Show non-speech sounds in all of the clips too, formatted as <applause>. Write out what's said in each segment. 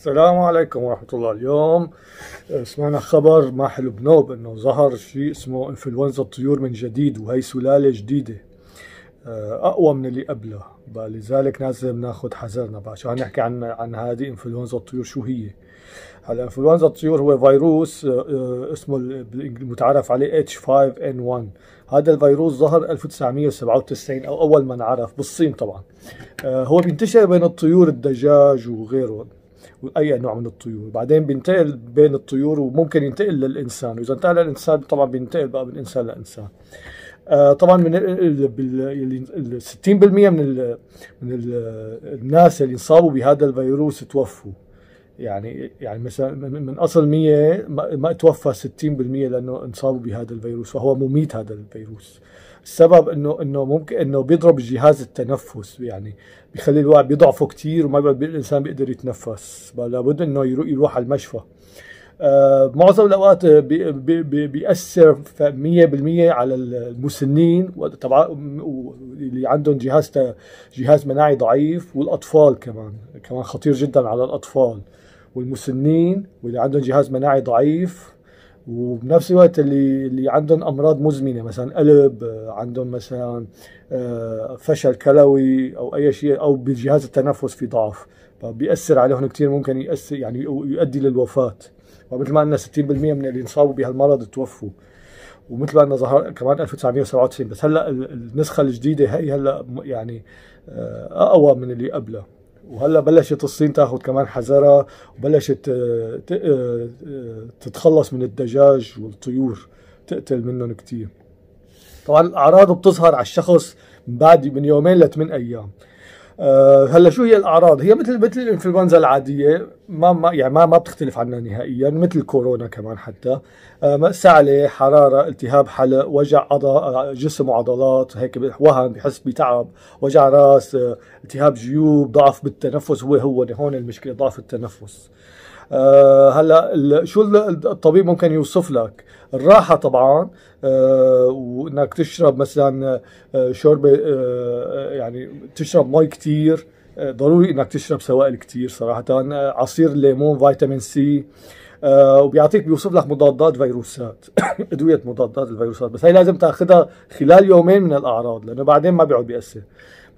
السلام عليكم ورحمة الله اليوم آه، سمعنا خبر ما حلو بنوب انه ظهر شيء اسمه انفلونزا الطيور من جديد وهي سلالة جديدة آه، اقوى من اللي قبلها لذلك لازم ناخذ حذرنا بقى عشان نحكي عن عن هذه انفلونزا الطيور شو هي هلا انفلونزا الطيور هو فيروس آه، اسمه المتعارف عليه H5N1 هذا الفيروس ظهر 1997 او اول ما انعرف بالصين طبعا هو بينتشر بين الطيور الدجاج وغيره واي نوع من الطيور بعدين بينتقل بين الطيور وممكن ينتقل للانسان واذا انتقل للانسان طبعا بينتقل بقى من انسان لانسان آه طبعا من ال 60% من الـ من الـ الناس اللي انصابوا بهذا الفيروس توفوا يعني يعني مثلا من اصل 100 ما توفى 60% لانه انصابوا بهذا الفيروس فهو مميت هذا الفيروس السبب انه انه ممكن انه بيضرب الجهاز التنفس يعني بيخلي الواحد بيضعفه كثير وما بيقدر الانسان بيقدر يتنفس لابد انه يروح على المشفى آه معظم الاوقات بي بي بيأثر 100% على المسنين طبعا اللي عندهم جهاز جهاز مناعي ضعيف والاطفال كمان كمان خطير جدا على الاطفال والمسنين واللي عندهم جهاز مناعي ضعيف وبنفس الوقت اللي اللي عندهم امراض مزمنه مثلا قلب آه، عندهم مثلا آه، فشل كلوي او اي شيء او بالجهاز التنفس في ضعف فبيأثر عليهم كثير ممكن يأثر يعني يؤدي للوفاه ومثل ما قلنا 60% من اللي انصابوا بهالمرض توفوا ومثل ما قلنا ظهر كمان 1997 بس هلا النسخه الجديده هي هلا يعني آه، اقوى من اللي قبلها وهلا بلشت الصين تاخذ كمان حذرها وبلشت آه، آه، آه، تتخلص من الدجاج والطيور تقتل منهم كثير طبعا الاعراض بتظهر على الشخص بعد من يومين لثمان ايام آه، هلا شو هي الاعراض؟ هي مثل مثل الانفلونزا العاديه ما ما يعني ما ما بتختلف عنها نهائيا مثل الكورونا كمان حتى آه، سعله، حراره، التهاب حلق، وجع آه، جسم وعضلات هيك وهن بحس بتعب، وجع راس، التهاب جيوب، ضعف بالتنفس هو هو هون المشكله ضعف التنفس. آه، هلا شو الطبيب ممكن يوصف لك الراحه طبعا آه، وانك تشرب مثلا آه، شوربه يعني تشرب مي كثير ضروري انك تشرب سوائل كثير صراحه عصير الليمون فيتامين سي آه وبيعطيك بيوصف لك مضادات فيروسات <coughs> ادويه مضادات الفيروسات بس هي لازم تاخذها خلال يومين من الاعراض لانه بعدين ما بيعود بياثر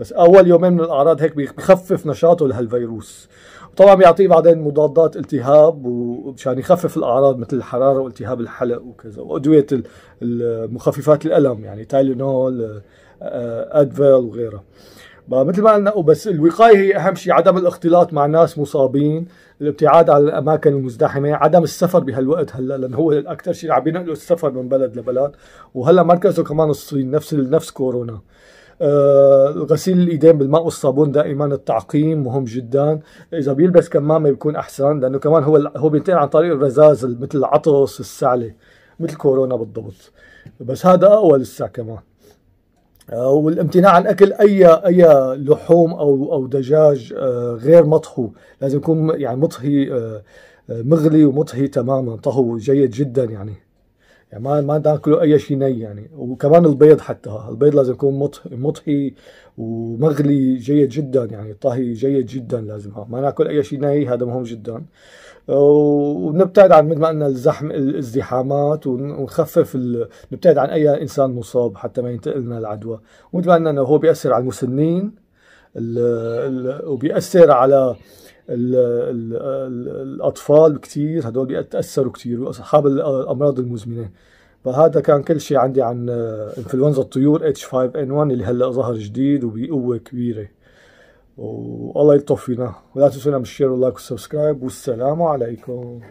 بس اول يومين من الاعراض هيك بخفف نشاطه لهالفيروس طبعا بيعطيه بعدين مضادات التهاب ومشان يخفف الاعراض مثل الحراره والتهاب الحلق وكذا وادويه المخففات الالم يعني تايلينول ادفيل آه، آه، وغيرها مثل ما قلنا بس الوقايه هي اهم شيء عدم الاختلاط مع ناس مصابين الابتعاد عن الاماكن المزدحمه عدم السفر بهالوقت هلا لانه هو اكثر شيء عم ينقلوا السفر من بلد لبلد وهلا مركزه كمان الصين نفس نفس كورونا آه، غسيل الايدين بالماء والصابون دائما التعقيم مهم جدا اذا بيلبس كمامه بيكون احسن لانه كمان هو هو بينتقل عن طريق الرزاز مثل العطس السعله مثل كورونا بالضبط بس هذا اقوى لسه كمان آه، والامتناع عن اكل اي اي لحوم او او دجاج آه، غير مطهو لازم يكون يعني مطهي مغلي ومطهي تماما طهو جيد جدا يعني يعني ما ما تاكلوا اي شيء ني يعني وكمان البيض حتى البيض لازم يكون مطهي ومغلي جيد جدا يعني طهي جيد جدا لازم ها. ما ناكل اي شيء ني هذا مهم جدا ونبتعد عن مثل ما قلنا الزحم الازدحامات ونخفف ال... نبتعد عن اي انسان مصاب حتى ما ينتقل لنا العدوى ومثل ما قلنا هو بياثر على المسنين ال... ال... وبياثر على الأطفال كتير هدول بيتأثروا كتير وأصحاب الأمراض المزمنة فهذا كان كل شيء عندي عن انفلونزا الطيور H5N1 اللي هلا ظهر جديد وبقوة كبيرة والله يلطف فينا ولا تنسونا من الشير واللايك والسبسكرايب والسلام عليكم